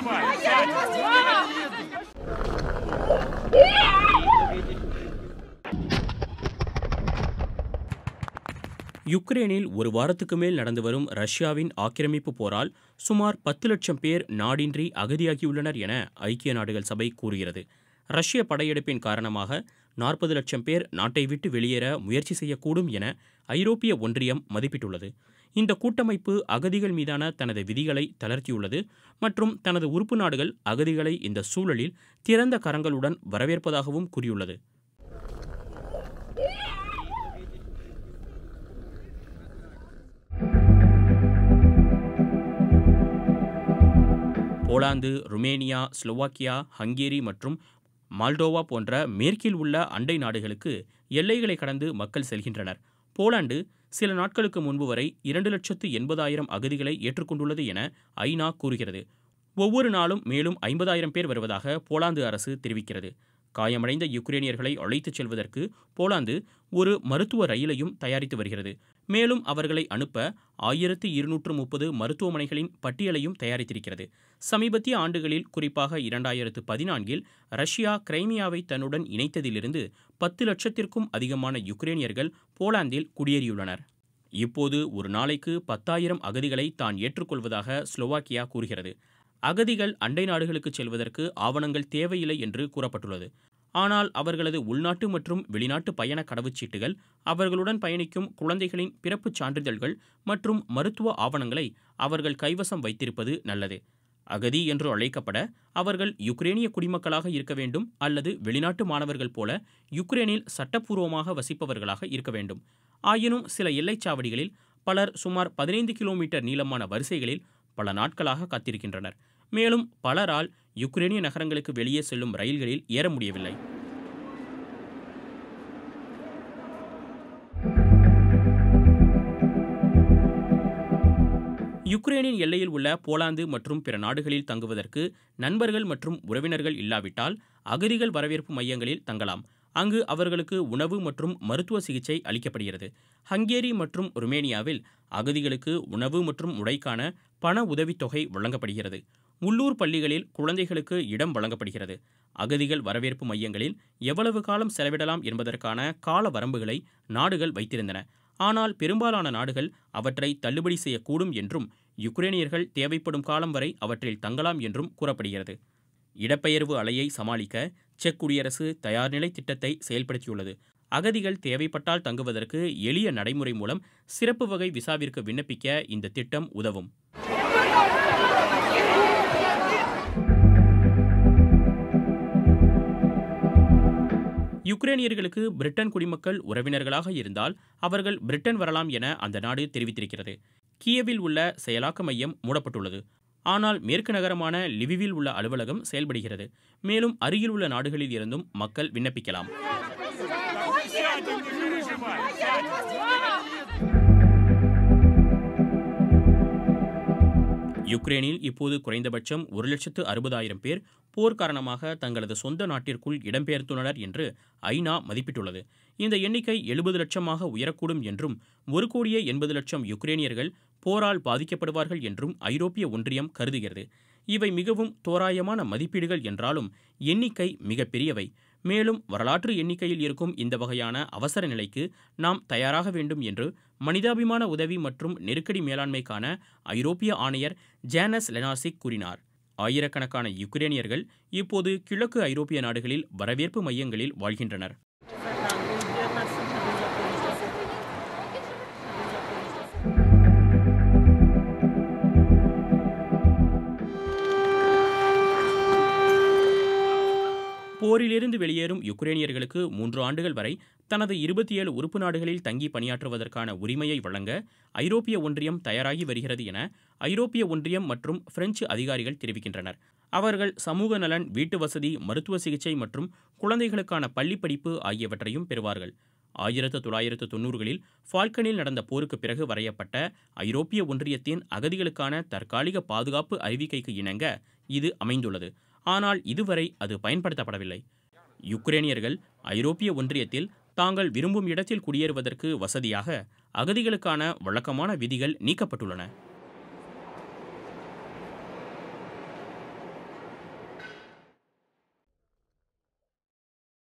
யுக்ரைனில் ஒரு வாரத்துக்கு மேல் நடந்து வரும் ரஷ்யாவின் ஆக்கிரமிப்பு போரால் சுமார் பத்து லட்சம் பேர் நாடின்றி அகதியாகியுள்ளனர் என ஐக்கிய நாடுகள் சபை கூறுகிறது ரஷ்ய படையெடுப்பின் காரணமாக நாற்பது லட்சம் பேர் நாட்டை விட்டு வெளியேற முயற்சி செய்யக்கூடும் என ஐரோப்பிய ஒன்றியம் மதிப்பிட்டுள்ளது இந்த கூட்டமைப்பு அகதிகள் மீதான தனது விதிகளை தளர்த்தியுள்ளது மற்றும் தனது உறுப்பு நாடுகள் அகதிகளை இந்த சூழலில் திறந்த கரங்களுடன் வரவேற்பதாகவும் கூறியுள்ளது போலாந்து ருமேனியா ஸ்லோவாக்கியா ஹங்கேரி மற்றும் மால்டோவா போன்ற மேற்கில் உள்ள அண்டை நாடுகளுக்கு எல்லைகளை கடந்து மக்கள் செல்கின்றனர் போலாண்டு சில நாட்களுக்கு முன்பு வரை இரண்டு லட்சத்து எண்பதாயிரம் அகதிகளை ஏற்றுக்கொண்டுள்ளது என ஐநா கூறுகிறது ஒவ்வொரு நாளும் மேலும் ஐம்பதாயிரம் பேர் வருவதாக போலாந்து அரசு தெரிவிக்கிறது காயமடைந்த யுக்ரேனியர்களை அழைத்துச் செல்வதற்கு போலாந்து ஒரு மருத்துவ ரயிலையும் தயாரித்து வருகிறது மேலும் அவர்களை அனுப்ப ஆயிரத்து இருநூற்று முப்பது மருத்துவமனைகளின் பட்டியலையும் தயாரித்திருக்கிறது சமீபத்திய ஆண்டுகளில் குறிப்பாக இரண்டாயிரத்து பதினான்கில் ரஷ்யா கிரைமியாவை தன்னுடன் இணைத்ததிலிருந்து பத்து லட்சத்திற்கும் அதிகமான யுக்ரேனியர்கள் போலாந்தில் குடியேறியுள்ளனர் இப்போது ஒரு நாளைக்கு பத்தாயிரம் அகதிகளை தான் ஏற்றுக்கொள்வதாக ஸ்லோவாக்கியா கூறுகிறது அகதிகள் அண்டை நாடுகளுக்கு செல்வதற்கு ஆவணங்கள் தேவையில்லை என்று கூறப்பட்டுள்ளது ஆனால் அவர்களது உள்நாட்டு மற்றும் வெளிநாட்டு பயண கடவுச்சீட்டுகள் அவர்களுடன் பயணிக்கும் குழந்தைகளின் பிறப்புச் சான்றிதழ்கள் மற்றும் மருத்துவ ஆவணங்களை அவர்கள் கைவசம் வைத்திருப்பது நல்லது அகதி என்று அழைக்கப்பட அவர்கள் யுக்ரேனிய குடிமக்களாக இருக்க வேண்டும் அல்லது வெளிநாட்டு மாணவர்கள் போல யுக்ரேனில் சட்டப்பூர்வமாக வசிப்பவர்களாக இருக்க வேண்டும் ஆயினும் சில எல்லைச்சாவடிகளில் பலர் சுமார் பதினைந்து கிலோமீட்டர் நீளமான வரிசைகளில் பல நாட்களாக காத்திருக்கின்றனர் மேலும் பலரால் யுக்ரைனிய நகரங்களுக்கு வெளியே செல்லும் ரயில்களில் ஏற முடியவில்லை யுக்ரைனின் எல்லையில் உள்ள போலாந்து மற்றும் பிற நாடுகளில் தங்குவதற்கு நண்பர்கள் மற்றும் உறவினர்கள் இல்லாவிட்டால் அகதிகள் வரவேற்பு மையங்களில் தங்கலாம் அங்கு அவர்களுக்கு உணவு மற்றும் மருத்துவ சிகிச்சை அளிக்கப்படுகிறது ஹங்கேரி மற்றும் ருமேனியாவில் அகதிகளுக்கு உணவு மற்றும் உடைக்கான பண உதவித்தொகை வழங்கப்படுகிறது உள்ளூர் பள்ளிகளில் குழந்தைகளுக்கு இடம் வழங்கப்படுகிறது அகதிகள் வரவேற்பு மையங்களில் எவ்வளவு காலம் செலவிடலாம் என்பதற்கான கால வரம்புகளை நாடுகள் வைத்திருந்தன ஆனால் பெரும்பாலான நாடுகள் அவற்றை தள்ளுபடி செய்யக்கூடும் என்றும் யுக்ரேனியர்கள் தேவைப்படும் காலம் வரை அவற்றில் தங்கலாம் என்றும் கூறப்படுகிறது இடப்பெயர்வு அலையை சமாளிக்க செக் குடியரசு தயார்நிலை திட்டத்தை செயல்படுத்தியுள்ளது அகதிகள் தேவைப்பட்டால் தங்குவதற்கு எளிய நடைமுறை மூலம் சிறப்பு வகை விசாவிற்கு விண்ணப்பிக்க இந்த திட்டம் உதவும் யுக்ரேனியர்களுக்கு பிரிட்டன் குடிமக்கள் உறவினர்களாக இருந்தால் அவர்கள் பிரிட்டன் வரலாம் என அந்த நாடு தெரிவித்திருக்கிறது கியவில் உள்ள செயலாக்க மையம் மூடப்பட்டுள்ளது ஆனால் மேற்கு நகரமான லிவிவில் உள்ள அலுவலகம் செயல்படுகிறது மேலும் அருகில் உள்ள நாடுகளில் இருந்தும் மக்கள் விண்ணப்பிக்கலாம் யுக்ரைனில் இப்போது குறைந்தபட்சம் ஒரு லட்சத்து அறுபதாயிரம் பேர் போர் காரணமாக தங்களது சொந்த நாட்டிற்குள் இடம்பெயர்த்துள்ளனர் என்று ஐநா மதிப்பிட்டுள்ளது இந்த எண்ணிக்கை எழுபது லட்சமாக உயரக்கூடும் என்றும் ஒரு கோடியே எண்பது லட்சம் யுக்ரைனியர்கள் போரால் பாதிக்கப்படுவார்கள் என்றும் ஐரோப்பிய ஒன்றியம் கருதுகிறது இவை மிகவும் தோராயமான மதிப்பீடுகள் என்றாலும் எண்ணிக்கை மிகப்பெரியவை மேலும் வரலாற்று எண்ணிக்கையில் இருக்கும் இந்த வகையான அவசர நிலைக்கு நாம் தயாராக வேண்டும் என்று மனிதாபிமான உதவி மற்றும் நெருக்கடி மேலாண்மைக்கான ஐரோப்பிய ஆணையர் ஜேனஸ் லெனாசிக் கூறினார் ஆயிரக்கணக்கான யுக்ரேனியர்கள் இப்போது கிழக்கு ஐரோப்பிய நாடுகளில் வரவேற்பு மையங்களில் வாழ்கின்றனர் போரிலிருந்து வெளியேறும் யுக்ரைனியர்களுக்கு மூன்று ஆண்டுகள் வரை தனது இருபத்தி ஏழு உறுப்பு நாடுகளில் தங்கி பணியாற்றுவதற்கான உரிமையை வழங்க ஐரோப்பிய ஒன்றியம் தயாராகி வருகிறது என ஐரோப்பிய ஒன்றியம் மற்றும் பிரெஞ்சு அதிகாரிகள் தெரிவிக்கின்றனர் அவர்கள் சமூக நலன் வீட்டு வசதி மருத்துவ சிகிச்சை மற்றும் குழந்தைகளுக்கான பள்ளி படிப்பு ஆகியவற்றையும் பெறுவார்கள் ஆயிரத்து தொள்ளாயிரத்து தொன்னூறுகளில் ஃபால்கனில் நடந்த போருக்கு பிறகு வரையப்பட்ட ஐரோப்பிய ஒன்றியத்தின் அகதிகளுக்கான தற்காலிக பாதுகாப்பு அறிவிக்கைக்கு இணங்க இது அமைந்துள்ளது ஆனால் இதுவரை அது பயன்படுத்தப்படவில்லை யுக்ரேனியர்கள் ஐரோப்பிய ஒன்றியத்தில் தாங்கள் விரும்பும் இடத்தில் குடியேறுவதற்கு வசதியாக அகதிகளுக்கான வழக்கமான விதிகள் நீக்கப்பட்டுள்ளன